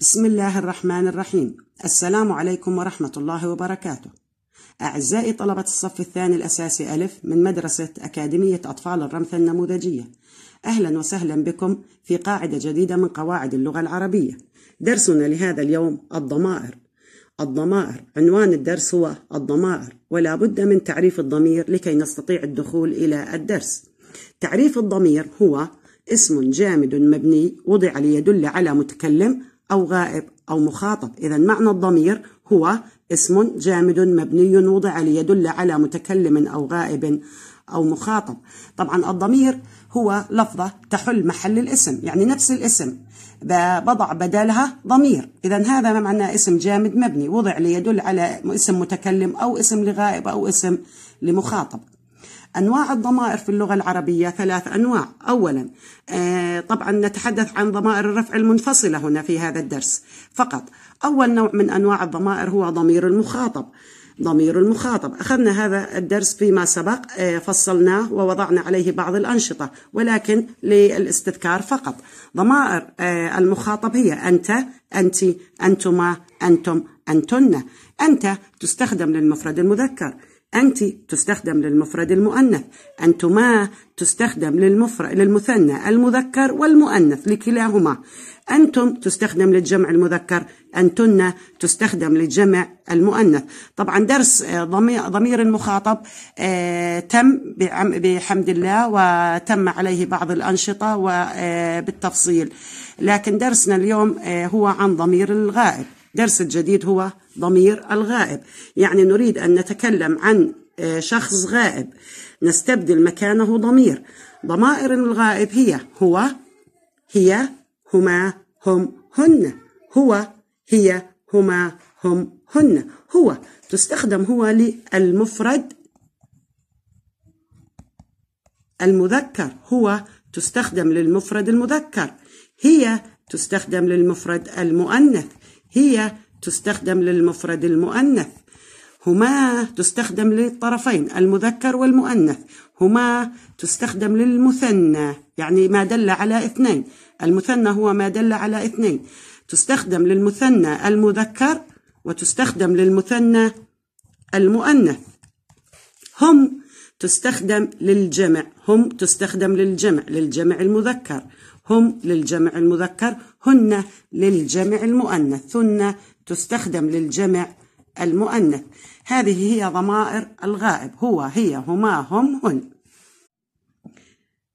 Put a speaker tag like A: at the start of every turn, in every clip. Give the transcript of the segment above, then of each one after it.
A: بسم الله الرحمن الرحيم السلام عليكم ورحمة الله وبركاته أعزائي طلبة الصف الثاني الأساسي ألف من مدرسة أكاديمية أطفال الرمثة النموذجية أهلا وسهلا بكم في قاعدة جديدة من قواعد اللغة العربية درسنا لهذا اليوم الضمائر الضمائر عنوان الدرس هو الضمائر ولا بد من تعريف الضمير لكي نستطيع الدخول إلى الدرس تعريف الضمير هو اسم جامد مبني وضع ليدل على متكلم أو غائب أو مخاطب إذا معنى الضمير هو اسم جامد مبني وضع ليدل على متكلم أو غائب أو مخاطب طبعا الضمير هو لفظة تحل محل الاسم يعني نفس الاسم بضع بدالها ضمير إذا هذا ما معنى اسم جامد مبني وضع ليدل على اسم متكلم أو اسم لغائب أو اسم لمخاطب أنواع الضمائر في اللغة العربية ثلاث أنواع أولا آه، طبعا نتحدث عن ضمائر الرفع المنفصلة هنا في هذا الدرس فقط أول نوع من أنواع الضمائر هو ضمير المخاطب ضمير المخاطب أخذنا هذا الدرس فيما سبق آه، فصلناه ووضعنا عليه بعض الأنشطة ولكن للاستذكار فقط ضمائر آه، المخاطب هي أنت أنت أنتما أنتم أنتن أنت تستخدم للمفرد المذكر أنت تستخدم للمفرد المؤنث أنتما تستخدم للمفرد للمثنى المذكر والمؤنث لكلاهما أنتم تستخدم للجمع المذكر أنتن تستخدم للجمع المؤنث طبعا درس آه، ضمير المخاطب آه، تم بحمد الله وتم عليه بعض الأنشطة وبالتفصيل آه، لكن درسنا اليوم هو عن ضمير الغائب درس الجديد هو ضمير الغائب يعني نريد أن نتكلم عن آه، شخص غائب نستبدل مكانه ضمير ضمائر الغائب هي هو هي هما هم هن هو هي هما هم هن هو تستخدم هو للمفرد المذكر هو تستخدم للمفرد المذكر هي تستخدم للمفرد المؤنث هي تستخدم للمفرد المؤنث هما تستخدم للطرفين المذكر والمؤنث هما تستخدم للمثنى يعني ما دل على اثنين المثنى هو ما دل على اثنين تستخدم للمثنى المذكر وتستخدم للمثنى المؤنث هم تستخدم للجمع هم تستخدم للجمع للجمع المذكر هم للجمع المذكر هن للجمع المؤنث هن تستخدم للجمع المؤنث هذه هي ضمائر الغائب هو هي هما هم هن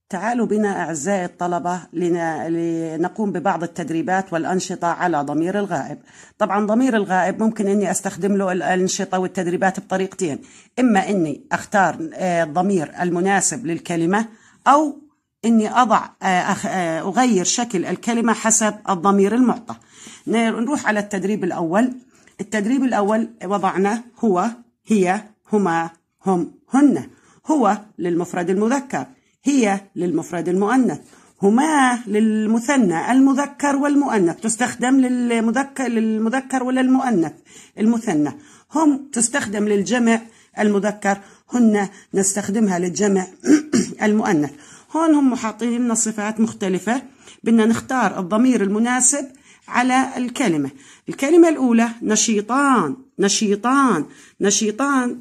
A: تعالوا بنا أعزائي الطلبة لنقوم ببعض التدريبات والأنشطة على ضمير الغائب طبعا ضمير الغائب ممكن أني أستخدم له الأنشطة والتدريبات بطريقتين إما أني أختار آه، الضمير المناسب للكلمة أو أني أضع آه، آه، أغير شكل الكلمة حسب الضمير المعطى نروح على التدريب الأول التدريب الأول وضعنا هو هي هما هم هن هو للمفرد المذكر هي للمفرد المؤنث هما للمثنى المذكر والمؤنث تستخدم للمذكر للمذكر ولا المؤنث المثنى هم تستخدم للجمع المذكر هن نستخدمها للجمع المؤنث هون هم حاطين لنا صفات مختلفة بدنا نختار الضمير المناسب على الكلمة الكلمة الأولى نشيطان نشيطان نشيطان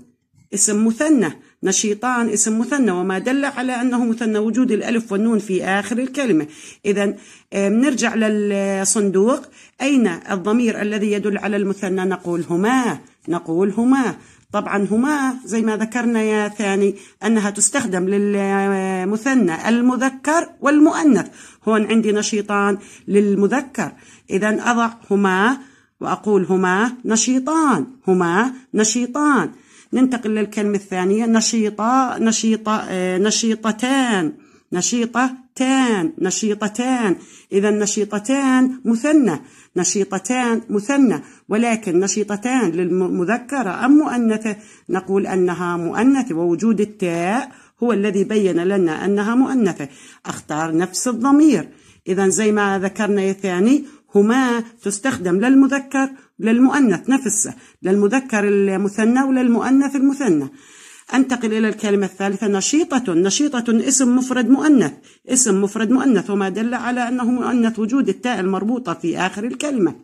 A: اسم مثنى نشيطان اسم مثنى وما دل على أنه مثنى وجود الألف والنون في آخر الكلمة إذا آه، نرجع للصندوق أين الضمير الذي يدل على المثنى نقول هما نقول هما طبعا هما زي ما ذكرنا يا ثاني أنها تستخدم للمثنى المذكر والمؤنث هون عندي نشيطان للمذكر إذا أضع هما وأقول هما نشيطان هما نشيطان ننتقل للكلمة الثانية نشيطة نشيطة آه، نشيطتان نشيطة نشيطتان نشيطتان إذا نشيطتان مثنى نشيطتان مثنى ولكن نشيطتان للمذكرة أم مؤنثة نقول أنها مؤنثة ووجود التاء هو الذي بين لنا أنها مؤنثة أختار نفس الضمير إذا زي ما ذكرنا يا ثاني هما تستخدم للمذكر للمؤنث نفسه للمذكر المثنى وللمؤنث المثنى أنتقل إلى الكلمة الثالثة نشيطة نشيطة اسم مفرد مؤنث اسم مفرد مؤنث وما دل على أنه مؤنث وجود التاء المربوطة في آخر الكلمة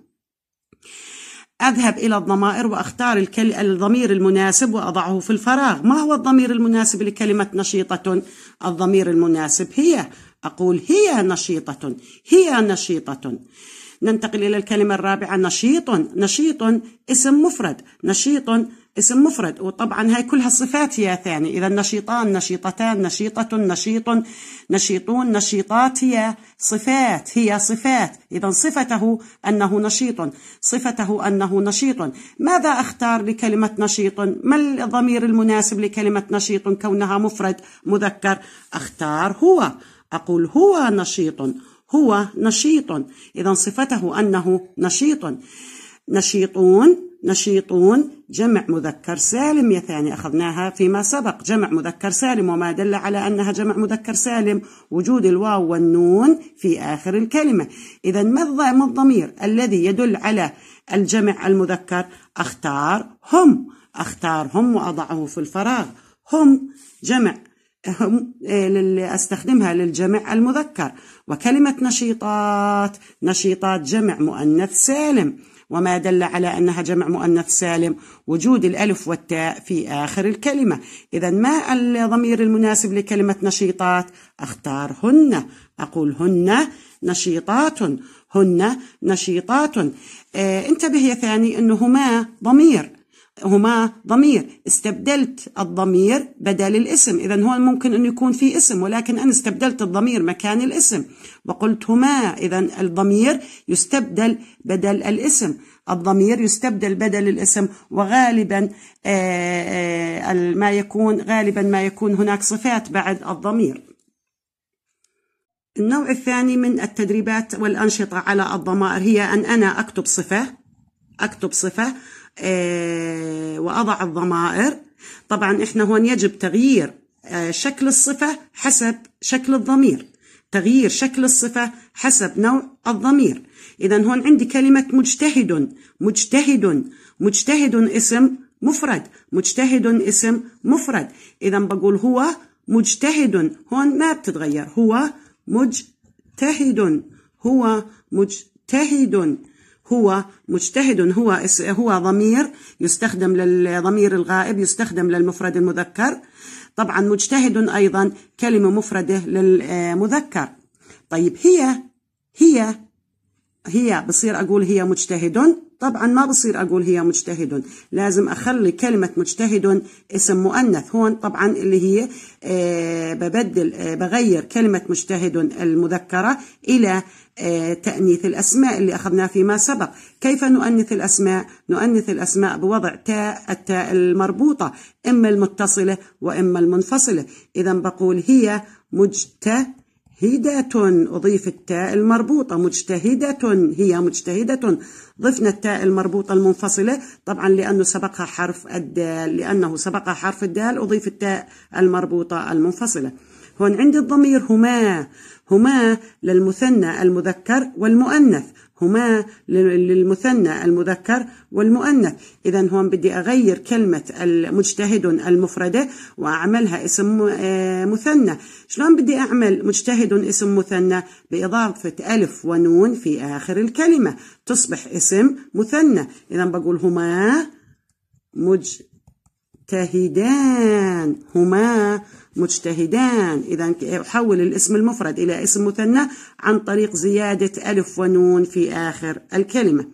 A: أذهب إلى الضمائر وأختار الضمير المناسب وأضعه في الفراغ ما هو الضمير المناسب لكلمة نشيطة الضمير المناسب هي أقول هي نشيطة هي نشيطة ننتقل إلى الكلمة الرابعة نشيط نشيط اسم مفرد نشيط اسم مفرد وطبعا هاي كلها صفات يا ثاني إذا نشيطان نشيطتان نشيطة نشيط نشيطون نشيطات هي صفات هي صفات إذا صفته أنه نشيط صفته أنه نشيط ماذا أختار لكلمة نشيط ما الضمير المناسب لكلمة نشيط كونها مفرد مذكر أختار هو أقول هو نشيط هو نشيط إذا صفته أنه نشيط نشيطون نشيطون جمع مذكر سالم يا ثاني أخذناها فيما سبق جمع مذكر سالم وما دل على أنها جمع مذكر سالم وجود الواو والنون في آخر الكلمة إذا ما الضمير الذي يدل على الجمع المذكر أختار هم أختار هم وأضعه في الفراغ هم جمع هم إيه، أستخدمها للجمع المذكر وكلمة نشيطات نشيطات جمع مؤنث سالم وما دل على أنها جمع مؤنث سالم وجود الألف والتاء في آخر الكلمة إذا ما الضمير المناسب لكلمة نشيطات أختار هن أقول هن نشيطات هن نشيطات آه، انتبه يا ثاني أنهما ضمير هما ضمير استبدلت الضمير بدل الاسم إذا هو ممكن أن يكون في اسم ولكن أنا استبدلت الضمير مكان الاسم وقلت هما إذا الضمير يستبدل بدل الاسم الضمير يستبدل بدل الاسم وغالبا آه، آه، ما يكون غالبا ما يكون هناك صفات بعد الضمير النوع الثاني من التدريبات والأنشطة على الضمائر هي أن أنا أكتب صفة أكتب صفة آه، وأضع الضمائر طبعا إحنا هون يجب تغيير آه، شكل الصفة حسب شكل الضمير تغيير شكل الصفة حسب نوع الضمير إذا هون عندي كلمة مجتهد مجتهد مجتهد اسم مفرد مجتهد اسم مفرد إذا بقول هو مجتهد هون ما بتتغير هو مجتهد هو مجتهد هو مجتهد هو هو ضمير يستخدم للضمير الغائب يستخدم للمفرد المذكر طبعا مجتهد أيضا كلمة مفردة للمذكر آه، طيب هي هي هي بصير أقول هي مجتهد طبعا ما بصير أقول هي مجتهد لازم أخلي كلمة مجتهد اسم مؤنث هون طبعا اللي هي آه، ببدل آه، بغير كلمة مجتهد المذكرة إلى آه، تأنيث الأسماء اللي أخذناه فيما سبق كيف نؤنث الأسماء؟ نؤنث الأسماء بوضع تاء التاء المربوطة إما المتصلة وإما المنفصلة إذا بقول هي مجتهد مجتهدة أضيف التاء المربوطة مجتهدة هي مجتهدة ضفنا التاء المربوطة المنفصلة طبعا لأنه سبقها حرف الدال لأنه سبقها حرف الدال أضيف التاء المربوطة المنفصلة هون عندي الضمير هما هما للمثنى المذكر والمؤنث هما للمثنى المذكر والمؤنث إذا هون بدي أغير كلمة المجتهد المفردة وأعملها اسم آه، مثنى شلون بدي أعمل مجتهد اسم مثنى بإضافة ألف ونون في آخر الكلمة تصبح اسم مثنى إذا بقول هما مج مجتهدان هما مجتهدان إذا حول الاسم المفرد إلى اسم مثنى عن طريق زيادة ألف ونون في آخر الكلمة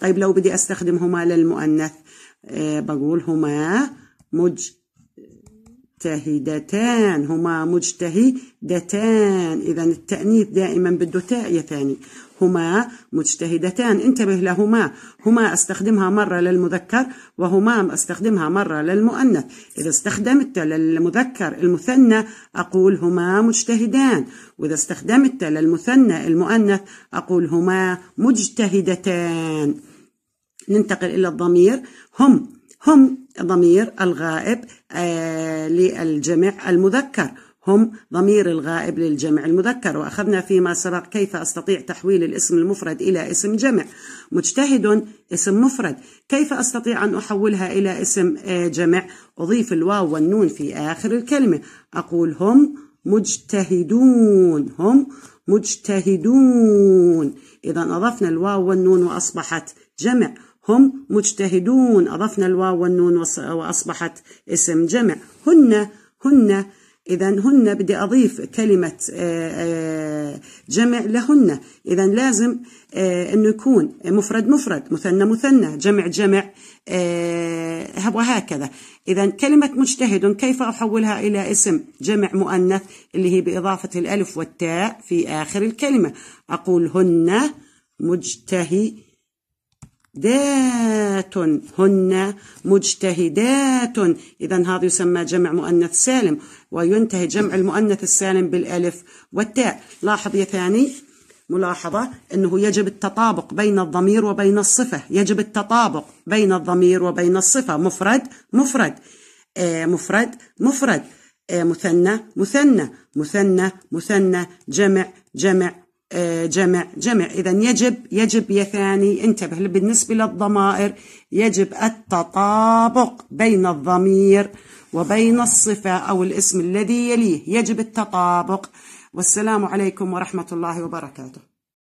A: طيب لو بدي أستخدم هما للمؤنث آه، بقول هما مجتهدان مجتهدتان هما مجتهدتان إذا التأنيث دائما بده تاء ثاني هما مجتهدتان انتبه لهما هما استخدمها مرة للمذكر وهما استخدمها مرة للمؤنث إذا استخدمت للمذكر المثنى أقول هما مجتهدان وإذا استخدمت للمثنى المؤنث أقول هما مجتهدتان ننتقل إلى الضمير هم هم ضمير الغائب آه، للجمع المذكر هم ضمير الغائب للجمع المذكر وأخذنا فيما سبق كيف أستطيع تحويل الاسم المفرد إلى اسم جمع مجتهد اسم مفرد كيف أستطيع أن أحولها إلى اسم آه، جمع أضيف الواو والنون في آخر الكلمة أقول هم مجتهدون هم مجتهدون إذا أضفنا الواو والنون وأصبحت جمع هم مجتهدون أضفنا الواو والنون وأصبحت اسم جمع هن هن إذا هن بدي أضيف كلمة آه، آه، جمع لهن إذا لازم آه، أنه يكون مفرد مفرد مثنى مثنى جمع جمع وهكذا إذا كلمة مجتهد كيف أحولها إلى اسم جمع مؤنث اللي هي بإضافة الألف والتاء في آخر الكلمة أقول هن مجتهد مجتهدات هن مجتهدات إذا هذا يسمى جمع مؤنث سالم وينتهي جمع المؤنث السالم بالألف والتاء لاحظ يا ثاني ملاحظة أنه يجب التطابق بين الضمير وبين الصفة يجب التطابق بين الضمير وبين الصفة مفرد مفرد آه مفرد مفرد آه مثنى مثنى مثنى مثنى جمع جمع آه، جمع جمع إذا يجب يجب يا ثاني انتبه بالنسبة للضمائر يجب التطابق بين الضمير وبين الصفة أو الاسم الذي يليه يجب التطابق والسلام عليكم ورحمة الله وبركاته